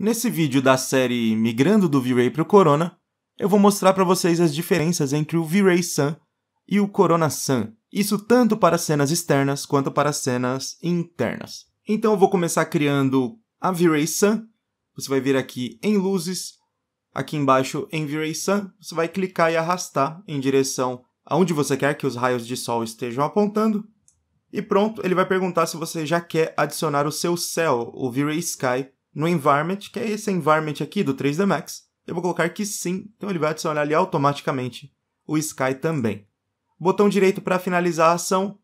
Nesse vídeo da série Migrando do V-Ray para o Corona, eu vou mostrar para vocês as diferenças entre o V-Ray Sun e o Corona Sun, isso tanto para cenas externas quanto para cenas internas. Então eu vou começar criando a V-Ray Sun, você vai vir aqui em luzes, aqui embaixo em V-Ray Sun, você vai clicar e arrastar em direção aonde você quer que os raios de sol estejam apontando, e pronto, ele vai perguntar se você já quer adicionar o seu céu, o V-Ray Sky, no environment, que é esse environment aqui do 3D Max, eu vou colocar que sim, então ele vai adicionar ali automaticamente o Sky também. Botão direito para finalizar a ação,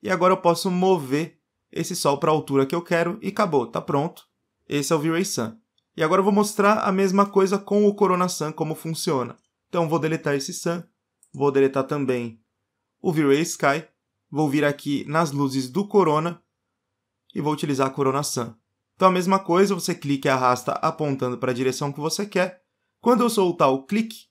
e agora eu posso mover esse sol para a altura que eu quero e acabou, tá pronto. Esse é o V-Ray Sun. E agora eu vou mostrar a mesma coisa com o Corona Sun, como funciona. Então vou deletar esse Sun, vou deletar também o V-Ray Sky, vou vir aqui nas luzes do Corona e vou utilizar a Corona Sun. Então a mesma coisa, você clica e arrasta apontando para a direção que você quer. Quando eu soltar o clique,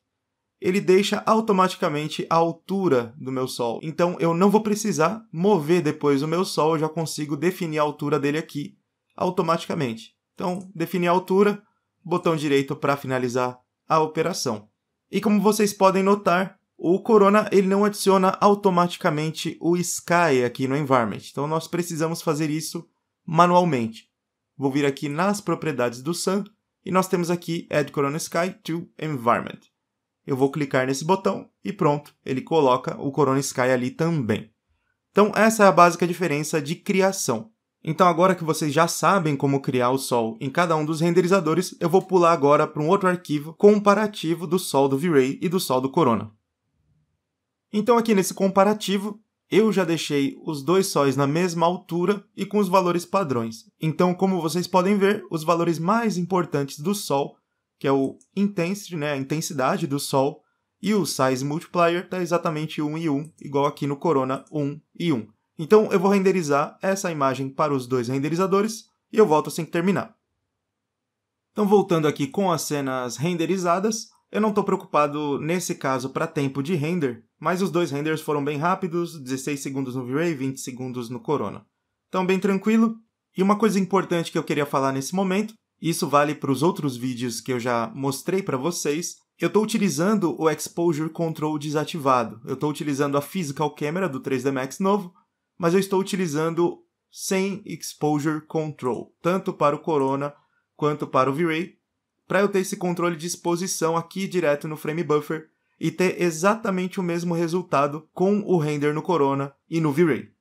ele deixa automaticamente a altura do meu sol. Então eu não vou precisar mover depois o meu sol, eu já consigo definir a altura dele aqui automaticamente. Então, definir a altura, botão direito para finalizar a operação. E como vocês podem notar, o Corona ele não adiciona automaticamente o Sky aqui no Environment. Então nós precisamos fazer isso manualmente vou vir aqui nas propriedades do Sun e nós temos aqui Add Corona Sky to Environment. Eu vou clicar nesse botão e pronto, ele coloca o Corona Sky ali também. Então essa é a básica diferença de criação. Então agora que vocês já sabem como criar o Sol em cada um dos renderizadores, eu vou pular agora para um outro arquivo comparativo do Sol do V-Ray e do Sol do Corona. Então aqui nesse comparativo, eu já deixei os dois sóis na mesma altura e com os valores padrões. Então, como vocês podem ver, os valores mais importantes do Sol, que é o intensity, né, a intensidade do Sol, e o size multiplier está exatamente 1 e 1, igual aqui no Corona 1 e 1. Então, eu vou renderizar essa imagem para os dois renderizadores e eu volto assim que terminar. Então, voltando aqui com as cenas renderizadas, eu não estou preocupado nesse caso para tempo de render, mas os dois renders foram bem rápidos, 16 segundos no V-Ray, 20 segundos no Corona. Então bem tranquilo. E uma coisa importante que eu queria falar nesse momento, isso vale para os outros vídeos que eu já mostrei para vocês, eu estou utilizando o Exposure Control desativado. Eu estou utilizando a Physical Camera do 3D Max novo, mas eu estou utilizando sem Exposure Control, tanto para o Corona quanto para o V-Ray, para eu ter esse controle de exposição aqui direto no frame buffer e ter exatamente o mesmo resultado com o render no Corona e no V-Ray.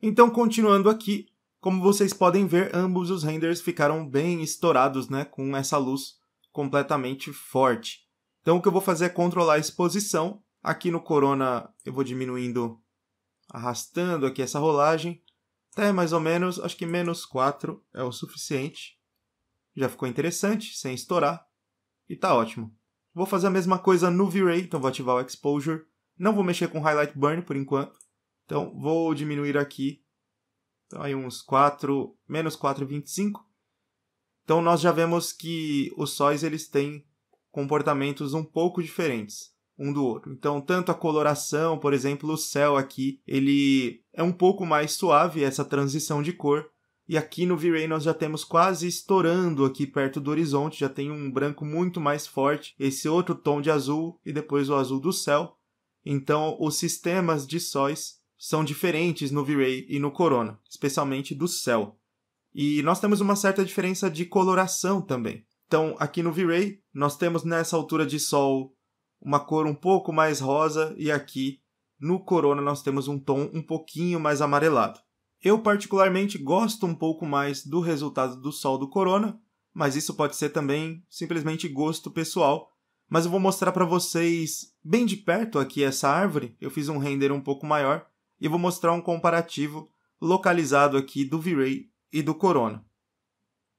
Então, continuando aqui, como vocês podem ver, ambos os renders ficaram bem estourados né, com essa luz completamente forte. Então, o que eu vou fazer é controlar a exposição. Aqui no Corona, eu vou diminuindo, arrastando aqui essa rolagem, até mais ou menos, acho que menos 4 é o suficiente. Já ficou interessante, sem estourar, e tá ótimo. Vou fazer a mesma coisa no V-Ray, então vou ativar o Exposure. Não vou mexer com Highlight Burn por enquanto. Então vou diminuir aqui. Então aí uns 4, menos 4,25. Então nós já vemos que os sóis eles têm comportamentos um pouco diferentes um do outro. Então, tanto a coloração, por exemplo, o céu aqui, ele é um pouco mais suave essa transição de cor e aqui no V-Ray nós já temos quase estourando aqui perto do horizonte, já tem um branco muito mais forte, esse outro tom de azul e depois o azul do céu. Então os sistemas de sóis são diferentes no V-Ray e no Corona, especialmente do céu. E nós temos uma certa diferença de coloração também. Então, aqui no V-Ray, nós temos nessa altura de sol uma cor um pouco mais rosa e aqui no Corona nós temos um tom um pouquinho mais amarelado. Eu, particularmente, gosto um pouco mais do resultado do sol do corona, mas isso pode ser também simplesmente gosto pessoal. Mas eu vou mostrar para vocês bem de perto aqui essa árvore. Eu fiz um render um pouco maior e vou mostrar um comparativo localizado aqui do V-Ray e do Corona.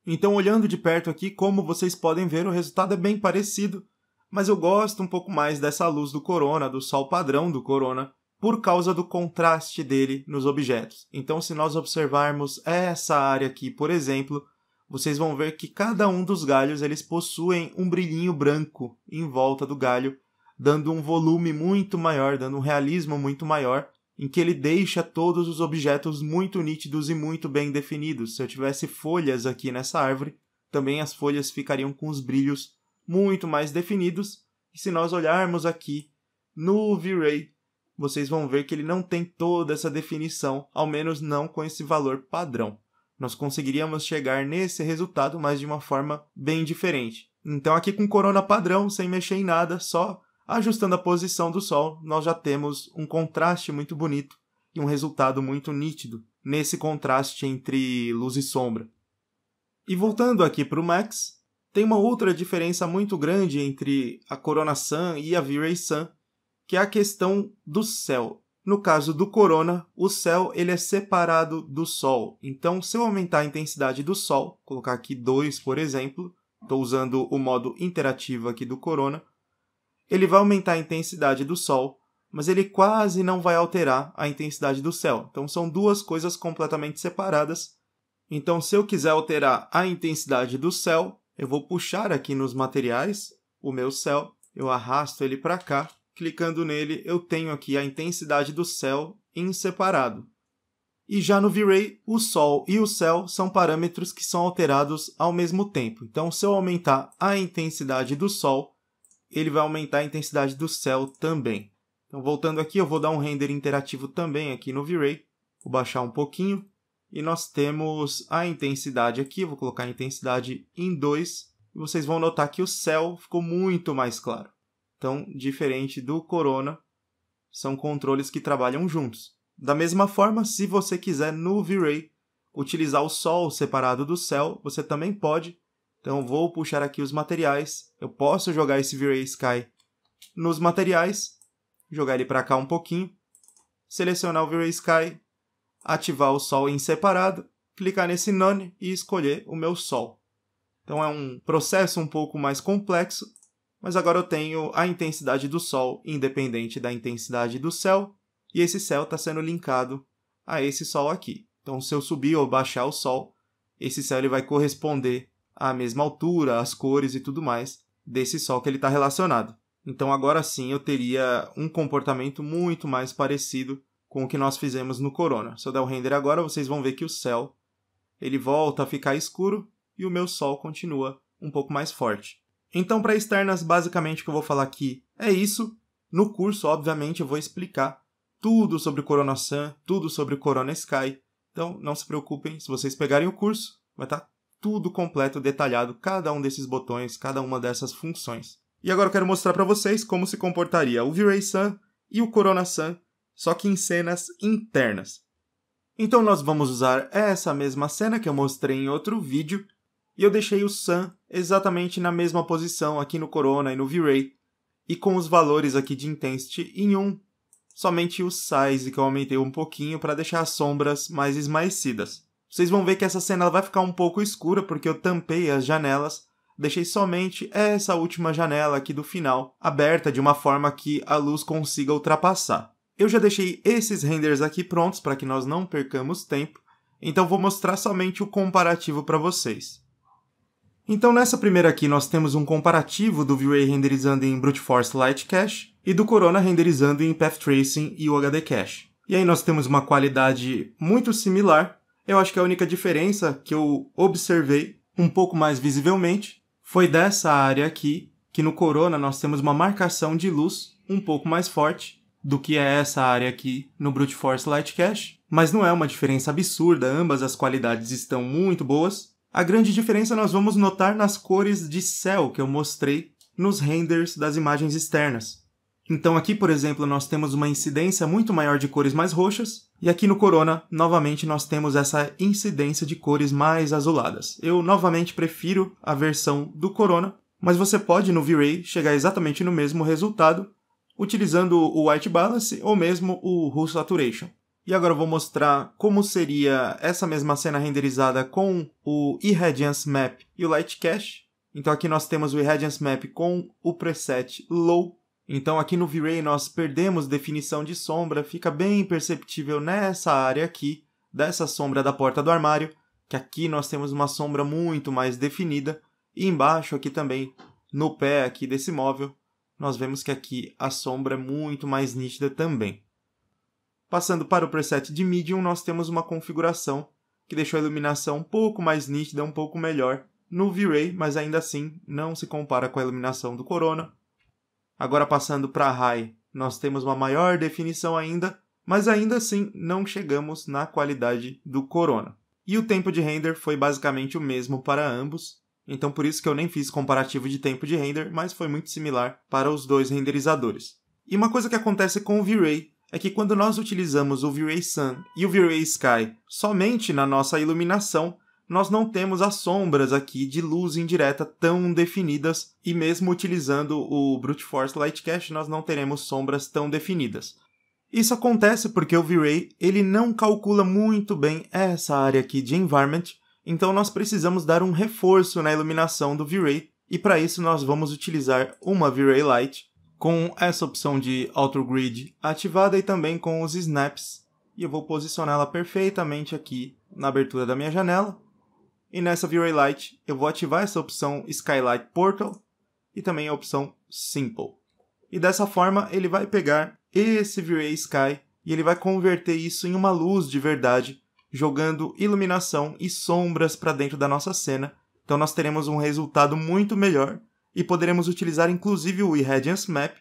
Então, olhando de perto aqui, como vocês podem ver, o resultado é bem parecido, mas eu gosto um pouco mais dessa luz do Corona, do sol padrão do Corona, por causa do contraste dele nos objetos. Então, se nós observarmos essa área aqui, por exemplo, vocês vão ver que cada um dos galhos eles possuem um brilhinho branco em volta do galho, dando um volume muito maior, dando um realismo muito maior, em que ele deixa todos os objetos muito nítidos e muito bem definidos. Se eu tivesse folhas aqui nessa árvore, também as folhas ficariam com os brilhos muito mais definidos. E se nós olharmos aqui no V-Ray, vocês vão ver que ele não tem toda essa definição, ao menos não com esse valor padrão. Nós conseguiríamos chegar nesse resultado, mas de uma forma bem diferente. Então, aqui com corona padrão, sem mexer em nada, só ajustando a posição do Sol, nós já temos um contraste muito bonito e um resultado muito nítido nesse contraste entre luz e sombra. E voltando aqui para o Max, tem uma outra diferença muito grande entre a Corona Sun e a V-Ray Sun, que é a questão do céu. No caso do corona, o céu ele é separado do sol. Então, se eu aumentar a intensidade do sol, colocar aqui 2, por exemplo, estou usando o modo interativo aqui do corona, ele vai aumentar a intensidade do sol, mas ele quase não vai alterar a intensidade do céu. Então, são duas coisas completamente separadas. Então, se eu quiser alterar a intensidade do céu, eu vou puxar aqui nos materiais o meu céu, eu arrasto ele para cá Clicando nele, eu tenho aqui a intensidade do céu em separado. E já no V-Ray, o Sol e o céu são parâmetros que são alterados ao mesmo tempo. Então, se eu aumentar a intensidade do Sol, ele vai aumentar a intensidade do céu também. Então, voltando aqui, eu vou dar um render interativo também aqui no V-Ray. Vou baixar um pouquinho. E nós temos a intensidade aqui, vou colocar a intensidade em 2. E vocês vão notar que o céu ficou muito mais claro. Então, diferente do Corona, são controles que trabalham juntos. Da mesma forma, se você quiser no V-Ray utilizar o Sol separado do céu, você também pode. Então, vou puxar aqui os materiais. Eu posso jogar esse V-Ray Sky nos materiais, jogar ele para cá um pouquinho, selecionar o V-Ray Sky, ativar o Sol em separado, clicar nesse None e escolher o meu Sol. Então, é um processo um pouco mais complexo, mas agora eu tenho a intensidade do Sol independente da intensidade do céu, e esse céu está sendo linkado a esse Sol aqui. Então, se eu subir ou baixar o Sol, esse céu ele vai corresponder à mesma altura, às cores e tudo mais desse Sol que ele está relacionado. Então, agora sim, eu teria um comportamento muito mais parecido com o que nós fizemos no Corona. Se eu der o render agora, vocês vão ver que o céu ele volta a ficar escuro e o meu Sol continua um pouco mais forte. Então, para externas, basicamente o que eu vou falar aqui é isso. No curso, obviamente, eu vou explicar tudo sobre o Corona Sun, tudo sobre o Corona Sky. Então, não se preocupem, se vocês pegarem o curso, vai estar tá tudo completo, detalhado, cada um desses botões, cada uma dessas funções. E agora eu quero mostrar para vocês como se comportaria o V-Ray Sun e o Corona Sun, só que em cenas internas. Então nós vamos usar essa mesma cena que eu mostrei em outro vídeo, e eu deixei o Sun exatamente na mesma posição aqui no Corona e no V-Ray, e com os valores aqui de Intensity em 1. Um. Somente o Size que eu aumentei um pouquinho para deixar as sombras mais esmaecidas. Vocês vão ver que essa cena vai ficar um pouco escura porque eu tampei as janelas, deixei somente essa última janela aqui do final aberta de uma forma que a luz consiga ultrapassar. Eu já deixei esses renders aqui prontos para que nós não percamos tempo, então vou mostrar somente o comparativo para vocês. Então nessa primeira aqui nós temos um comparativo do V-Ray renderizando em Brute Force Light Cache e do Corona renderizando em Path Tracing e UHD Cache. E aí nós temos uma qualidade muito similar. Eu acho que a única diferença que eu observei um pouco mais visivelmente foi dessa área aqui, que no Corona nós temos uma marcação de luz um pouco mais forte do que é essa área aqui no Brute Force Light Cache, mas não é uma diferença absurda, ambas as qualidades estão muito boas. A grande diferença nós vamos notar nas cores de céu que eu mostrei nos renders das imagens externas. Então aqui, por exemplo, nós temos uma incidência muito maior de cores mais roxas, e aqui no Corona, novamente, nós temos essa incidência de cores mais azuladas. Eu, novamente, prefiro a versão do Corona, mas você pode, no V-Ray, chegar exatamente no mesmo resultado, utilizando o White Balance ou mesmo o Hull Saturation. E agora eu vou mostrar como seria essa mesma cena renderizada com o Irradiance Map e o Light Cache. Então aqui nós temos o Irradiance Map com o preset Low. Então aqui no V-Ray nós perdemos definição de sombra, fica bem perceptível nessa área aqui, dessa sombra da porta do armário, que aqui nós temos uma sombra muito mais definida. E embaixo aqui também, no pé aqui desse móvel, nós vemos que aqui a sombra é muito mais nítida também. Passando para o preset de Medium, nós temos uma configuração que deixou a iluminação um pouco mais nítida, um pouco melhor no V-Ray, mas ainda assim não se compara com a iluminação do Corona. Agora passando para High, nós temos uma maior definição ainda, mas ainda assim não chegamos na qualidade do Corona. E o tempo de render foi basicamente o mesmo para ambos, então por isso que eu nem fiz comparativo de tempo de render, mas foi muito similar para os dois renderizadores. E uma coisa que acontece com o V-Ray é que quando nós utilizamos o V-Ray Sun e o V-Ray Sky somente na nossa iluminação, nós não temos as sombras aqui de luz indireta tão definidas e mesmo utilizando o Brute Force Light Cache nós não teremos sombras tão definidas. Isso acontece porque o V-Ray ele não calcula muito bem essa área aqui de Environment, então nós precisamos dar um reforço na iluminação do V-Ray e para isso nós vamos utilizar uma V-Ray Light com essa opção de Auto Grid ativada e também com os snaps. E eu vou posicioná-la perfeitamente aqui na abertura da minha janela. E nessa View Light eu vou ativar essa opção Skylight Portal e também a opção Simple. E dessa forma ele vai pegar esse V-Ray Sky e ele vai converter isso em uma luz de verdade, jogando iluminação e sombras para dentro da nossa cena. Então nós teremos um resultado muito melhor e poderemos utilizar inclusive o Irradiance Map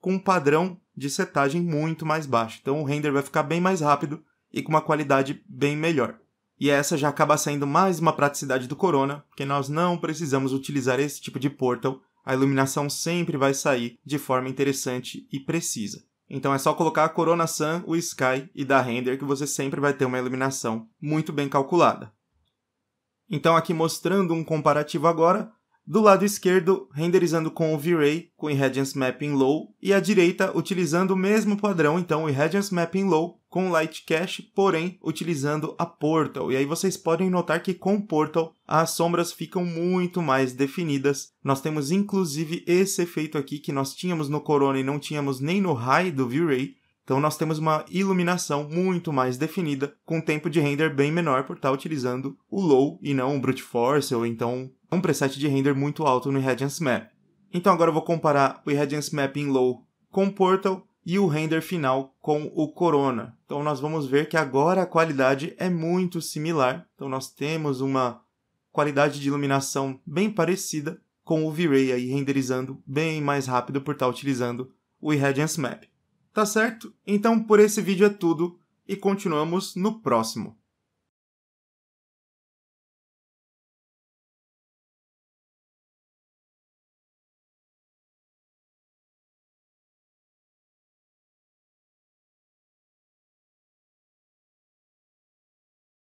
com um padrão de setagem muito mais baixo. Então o render vai ficar bem mais rápido e com uma qualidade bem melhor. E essa já acaba sendo mais uma praticidade do Corona, porque nós não precisamos utilizar esse tipo de portal, a iluminação sempre vai sair de forma interessante e precisa. Então é só colocar a Corona Sun, o Sky e dar render que você sempre vai ter uma iluminação muito bem calculada. Então aqui mostrando um comparativo agora, do lado esquerdo, renderizando com o V-Ray, com Irradiance Mapping Low, e à direita, utilizando o mesmo padrão, então Irradiance Mapping Low, com Light Cache, porém utilizando a Portal. E aí vocês podem notar que com Portal as sombras ficam muito mais definidas. Nós temos inclusive esse efeito aqui que nós tínhamos no Corona e não tínhamos nem no High do V-Ray, então nós temos uma iluminação muito mais definida, com um tempo de render bem menor por estar utilizando o low e não o brute force ou então um preset de render muito alto no Irradiance Map. Então agora eu vou comparar o Irradiance Map em Low com o Portal e o render final com o Corona. Então nós vamos ver que agora a qualidade é muito similar. Então nós temos uma qualidade de iluminação bem parecida com o V-Ray aí renderizando bem mais rápido por estar utilizando o Irradiance Map. Tá certo? Então por esse vídeo é tudo e continuamos no próximo.